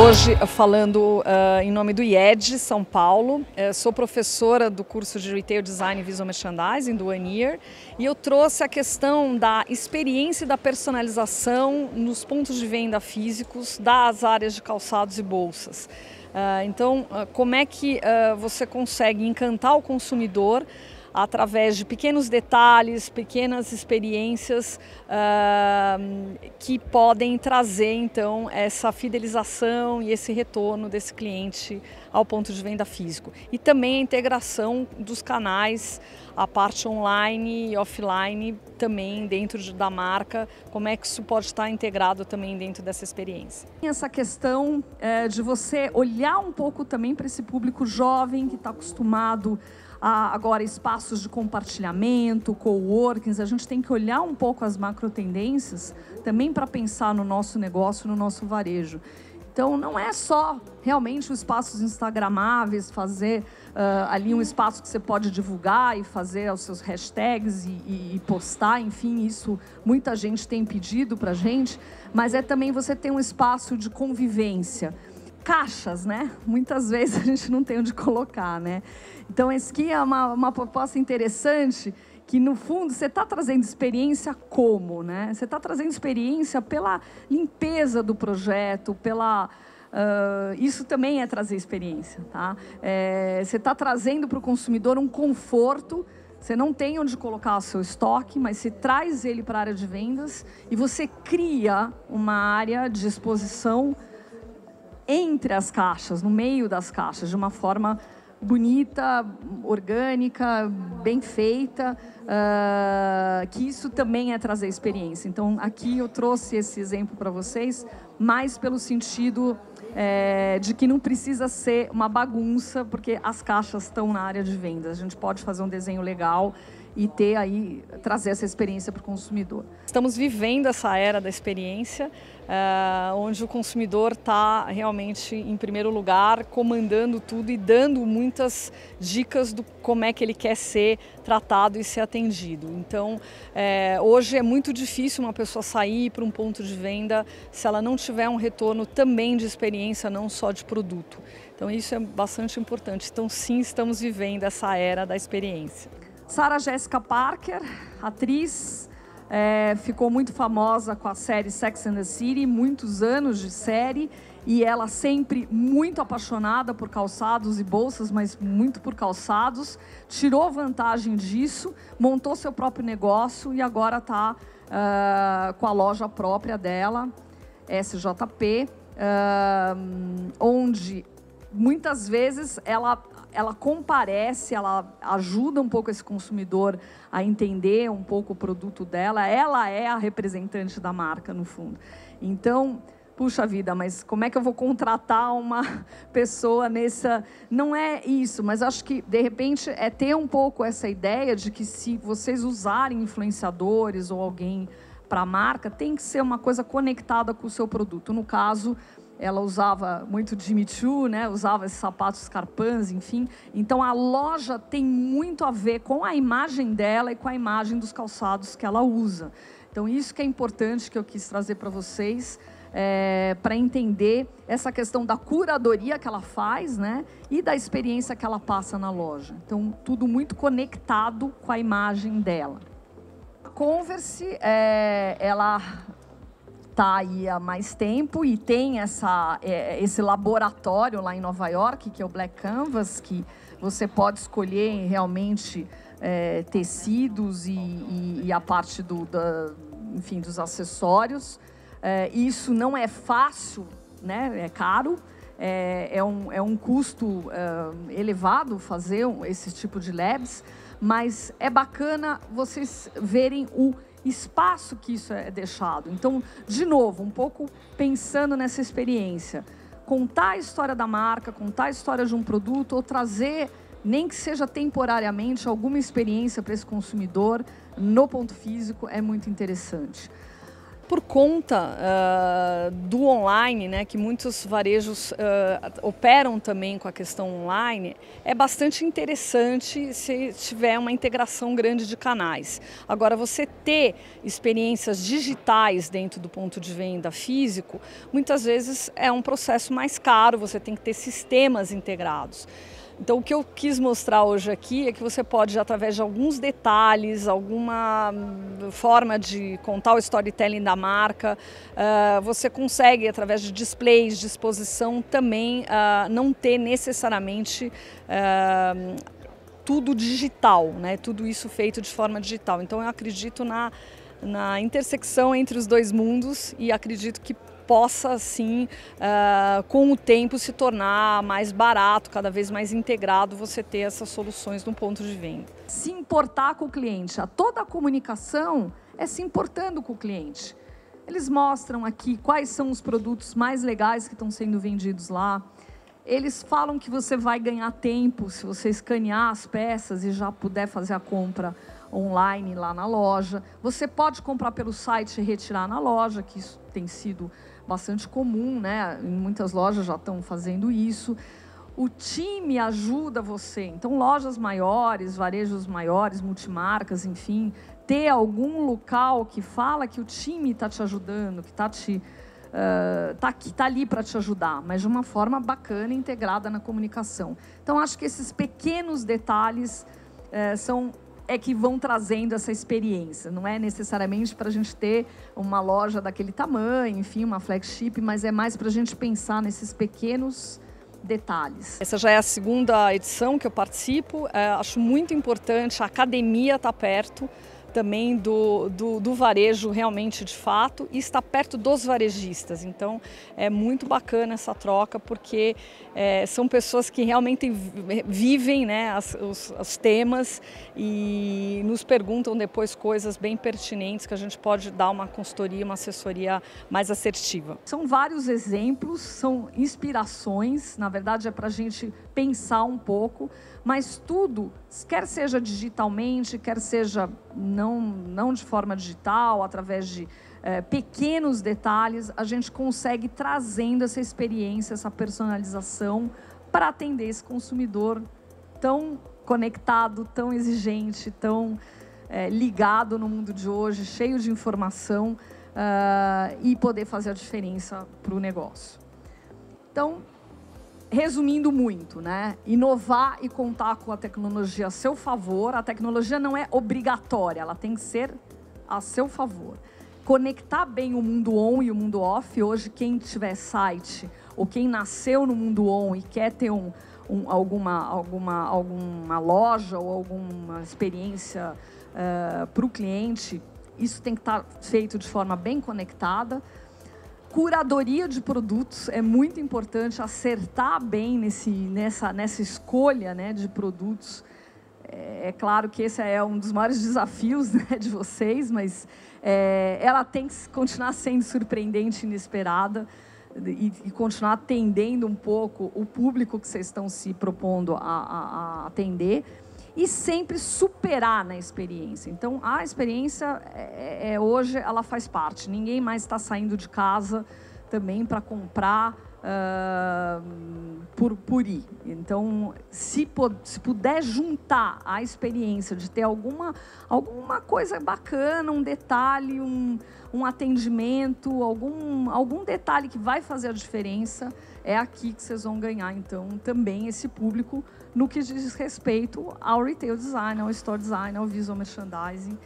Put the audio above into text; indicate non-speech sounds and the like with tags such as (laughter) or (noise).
Hoje, eh, falando uh, em nome do IED São Paulo, uh, sou professora do curso de Retail Design e Visual Merchandising do Anier e eu trouxe a questão da experiência e da personalização nos pontos de venda físicos das áreas de calçados e bolsas. Uh, então, como é que você consegue encantar o consumidor através de pequenos detalhes, pequenas experiências uh, que podem trazer então essa fidelização e esse retorno desse cliente ao ponto de venda físico. E também a integração dos canais, a parte online e offline também dentro de, da marca, como é que isso pode estar integrado também dentro dessa experiência. Essa questão é, de você olhar um pouco também para esse público jovem que está acostumado ah, agora espaços de compartilhamento, coworkings, a gente tem que olhar um pouco as macro tendências também para pensar no nosso negócio, no nosso varejo. Então não é só realmente os espaços instagramáveis, fazer uh, ali um espaço que você pode divulgar e fazer os seus hashtags e, e, e postar, enfim, isso muita gente tem pedido para gente, mas é também você ter um espaço de convivência caixas, né? Muitas vezes a gente não tem onde colocar, né? Então, esse Esqui é uma, uma proposta interessante que no fundo você está trazendo experiência como, né? Você está trazendo experiência pela limpeza do projeto, pela uh, isso também é trazer experiência, tá? É, você está trazendo para o consumidor um conforto. Você não tem onde colocar o seu estoque, mas você traz ele para a área de vendas e você cria uma área de exposição entre as caixas, no meio das caixas, de uma forma bonita, orgânica, bem feita, uh, que isso também é trazer experiência. Então, aqui eu trouxe esse exemplo para vocês, mais pelo sentido é, de que não precisa ser uma bagunça, porque as caixas estão na área de vendas. A gente pode fazer um desenho legal e ter aí trazer essa experiência para o consumidor. Estamos vivendo essa era da experiência, uh, onde o consumidor está realmente em primeiro lugar, comandando tudo e dando muitas dicas do como é que ele quer ser tratado e ser atendido. Então, eh, hoje é muito difícil uma pessoa sair para um ponto de venda se ela não tiver um retorno também de experiência, não só de produto. Então, isso é bastante importante. Então, sim, estamos vivendo essa era da experiência. Sarah Jessica Parker, atriz, é, ficou muito famosa com a série Sex and the City, muitos anos de série, e ela sempre muito apaixonada por calçados e bolsas, mas muito por calçados, tirou vantagem disso, montou seu próprio negócio e agora está uh, ah, com a loja própria dela, SJP, uh, ah, onde muitas vezes ela ela comparece, ela ajuda um pouco esse consumidor a entender um pouco o produto dela, ela é a representante da marca, no fundo. Então, puxa vida, mas como é que eu vou contratar uma (laughs) pessoa nessa. Não é isso, mas acho que, de repente, é ter um pouco essa ideia de que se vocês usarem influenciadores ou alguém para a marca, tem que ser uma coisa conectada com o seu produto. No caso ela usava muito Jimmy Choo, né? Usava esses sapatos carpans, enfim. Então a loja tem muito a ver com a imagem dela e com a imagem dos calçados que ela usa. Então isso que é importante que eu quis trazer para vocês. É, para entender essa questão da curadoria que ela faz, né, e da experiência que ela passa na loja. Então, tudo muito conectado com a imagem dela. A Converse, é, ela está aí há mais tempo e tem essa, é, esse laboratório lá em Nova York, que é o Black Canvas, que você pode escolher realmente é, tecidos e, e, e, a parte do, da, enfim, dos acessórios. É, isso não é fácil, né? é caro, é, é um, é um custo é, elevado fazer esse tipo de labs, mas é bacana vocês verem o espaço que isso é deixado. Então, de novo, um pouco pensando nessa experiência. Contar a história da marca, contar a história de um produto ou trazer, nem que seja temporariamente, alguma experiência para esse consumidor no ponto físico é muito interessante por conta uh, do online, né, que muitos varejos uh, operam também com a questão online, é bastante interessante se tiver uma integração grande de canais. Agora, você ter experiências digitais dentro do ponto de venda físico, muitas vezes é um processo mais caro, você tem que ter sistemas integrados. Então, o que eu quis mostrar hoje aqui é que você pode, através de alguns detalhes, alguma hum, forma de contar o storytelling da marca, ah, você consegue, através de displays, de exposição, também ah, não ter necessariamente ah, tudo digital, né? tudo isso feito de forma digital. Então, eu acredito na, na intersecção entre os dois mundos e acredito que possa sim, uh, ah, com o tempo, se tornar mais barato, cada vez mais integrado você ter essas soluções no ponto de venda. Se importar com o cliente, a toda a comunicação é se importando com o cliente. Eles mostram aqui quais são os produtos mais legais que estão sendo vendidos lá. Eles falam que você vai ganhar tempo se você escanear as peças e já puder fazer a compra online lá na loja. Você pode comprar pelo site e retirar na loja, que isso tem sido bastante comum, né? Muitas lojas já estão fazendo isso. O time ajuda você. Então, lojas maiores, varejos maiores, multimarcas, enfim, ter algum local que fala que o time está te ajudando, que está te Uh, tá aqui, tá ali para te ajudar, mas de uma forma bacana, integrada na comunicação. Então acho que esses pequenos detalhes uh, são é que vão trazendo essa experiência. Não é necessariamente para a gente ter uma loja daquele tamanho, enfim, uma flagship, mas é mais para a gente pensar nesses pequenos detalhes. Essa já é a segunda edição que eu participo. É, acho muito importante a academia estar tá perto também do, do, do, varejo realmente de fato e está perto dos varejistas. Então é muito bacana essa troca porque é, são pessoas que realmente é, vivem né, as, os temas e nos perguntam depois coisas bem pertinentes que a gente pode dar uma consultoria, uma assessoria mais assertiva. São vários exemplos, são inspirações, na verdade é para a gente pensar um pouco mas tudo, quer seja digitalmente, quer seja não, não de forma digital, através de é, pequenos detalhes, a gente consegue trazendo essa experiência, essa personalização para atender esse consumidor tão conectado, tão exigente, tão é, ligado no mundo de hoje, cheio de informação uh, e poder fazer a diferença para o negócio. Então, resumindo muito, né? Inovar e contar com a tecnologia a seu favor. A tecnologia não é obrigatória, ela tem que ser a seu favor. Conectar bem o mundo on e o mundo off. Hoje, quem tiver site ou quem nasceu no mundo on e quer ter um, um alguma, alguma, alguma loja ou alguma experiência uh, eh, para o cliente, isso tem que estar tá feito de forma bem conectada. Curadoria de produtos é muito importante, acertar bem nesse, nessa, nessa escolha né, de produtos. É, é claro que esse é um dos maiores desafios (laughs) né, de vocês, mas é, ela tem que continuar sendo surpreendente, inesperada e, e, continuar atendendo um pouco o público que vocês estão se propondo a, a, a atender e sempre superar na né, experiência. Então, a experiência é, é, é hoje ela faz parte. Ninguém mais está saindo de casa também para comprar uh, por, por ir. Então, se, se puder juntar a experiência de ter alguma, alguma coisa bacana, um detalhe, um, um atendimento, algum, algum detalhe que vai fazer a diferença, é aqui que vocês vão ganhar, então, também esse público no que diz respeito ao retail design, ao store design, ao visual merchandising.